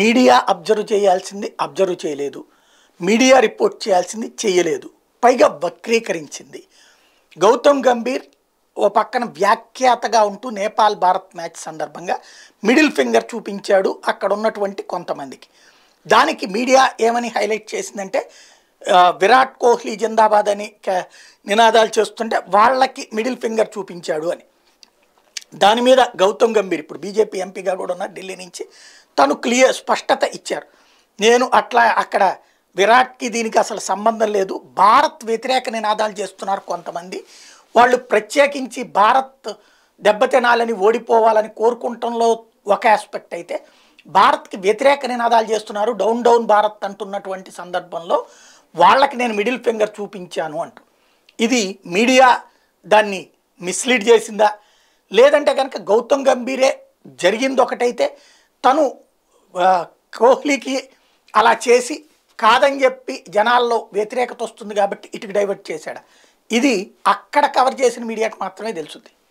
media observe చేయాల్సింది observe చేయలేదు media report చేయాల్సింది చేయలేదు పైగా వక్రీకరించింది గౌతమ్ గంభీర్ ఓ పక్కన వ్యాఖ్యాతగా ఉంటూ నేపాల్ భారత్ మ్యాచ్ సందర్భంగా మిడిల్ ఫింగర్ చూపించాడు అక్కడ ఉన్నటువంటి కొంతమందికి దానికి మీడియా ఏమని హైలైట్ చేసిందంటే విరాట్ కోహ్లీ జిందాబాద్ అని నినాదాలు చేస్తుంటే వాళ్ళకి మిడిల్ ఫింగర్ చూపించాడు అని దాని మీద గౌతమ్ గంభీర్ ఇప్పుడు బీజేపీ ఎంపీగా కూడా ఉన్నారు ఢిల్లీ నుంచి తను క్లియర్ స్పష్టత ఇచ్చారు నేను అట్లా అక్కడ విరాట్కి దీనికి అసలు సంబంధం లేదు భారత్ వ్యతిరేక నినాదాలు చేస్తున్నారు కొంతమంది వాళ్ళు ప్రత్యేకించి భారత్ దెబ్బతినాలని ఓడిపోవాలని కోరుకుంటంలో ఒక ఆస్పెక్ట్ అయితే భారత్కి వ్యతిరేక నినాదాలు చేస్తున్నారు డౌన్ డౌన్ భారత్ అంటున్నటువంటి సందర్భంలో వాళ్ళకి నేను మిడిల్ ఫింగర్ చూపించాను అంటూ ఇది మీడియా దాన్ని మిస్లీడ్ చేసిందా లేదంటే కనుక గౌతమ్ గంభీరే జరిగింది ఒకటైతే తను కోహ్లీకి అలా చేసి కాదని చెప్పి జనాల్లో వ్యతిరేకత వస్తుంది కాబట్టి ఇటుకు డైవర్ట్ చేశాడు ఇది అక్కడ కవర్ చేసిన మీడియాకు మాత్రమే తెలుస్తుంది